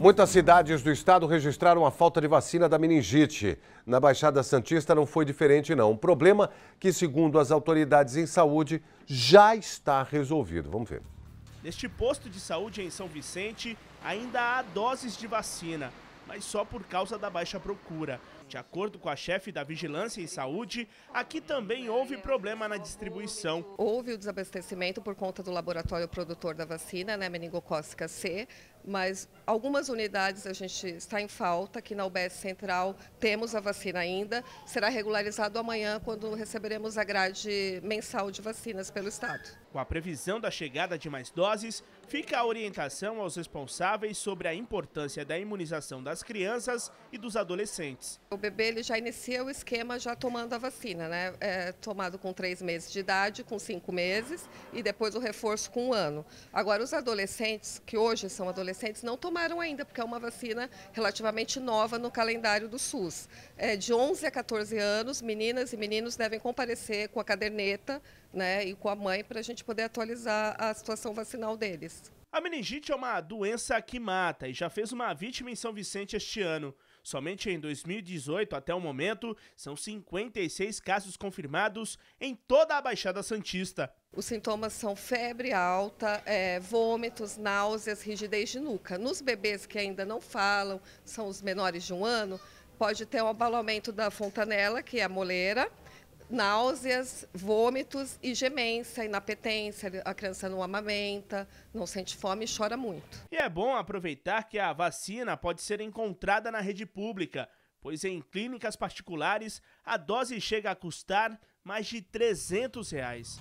Muitas cidades do estado registraram a falta de vacina da meningite. Na Baixada Santista não foi diferente, não. Um problema que, segundo as autoridades em saúde, já está resolvido. Vamos ver. Neste posto de saúde em São Vicente, ainda há doses de vacina, mas só por causa da baixa procura. De acordo com a chefe da Vigilância em Saúde, aqui também houve problema na distribuição. Houve o desabastecimento por conta do laboratório produtor da vacina, né, meningocócica C, mas algumas unidades a gente está em falta, aqui na UBS Central temos a vacina ainda, será regularizado amanhã quando receberemos a grade mensal de vacinas pelo Estado. Com a previsão da chegada de mais doses, fica a orientação aos responsáveis sobre a importância da imunização das crianças e dos adolescentes. O bebê ele já inicia o esquema já tomando a vacina, né? É, tomado com três meses de idade, com cinco meses e depois o reforço com um ano. Agora os adolescentes, que hoje são adolescentes, adolescentes não tomaram ainda, porque é uma vacina relativamente nova no calendário do SUS. É, de 11 a 14 anos, meninas e meninos devem comparecer com a caderneta né, e com a mãe para a gente poder atualizar a situação vacinal deles. A meningite é uma doença que mata e já fez uma vítima em São Vicente este ano. Somente em 2018, até o momento, são 56 casos confirmados em toda a Baixada Santista. Os sintomas são febre alta, é, vômitos, náuseas, rigidez de nuca. Nos bebês que ainda não falam, são os menores de um ano, pode ter um abalamento da fontanela, que é a moleira, náuseas, vômitos e gemência, inapetência. A criança não amamenta, não sente fome e chora muito. E é bom aproveitar que a vacina pode ser encontrada na rede pública, pois em clínicas particulares a dose chega a custar mais de 300 reais.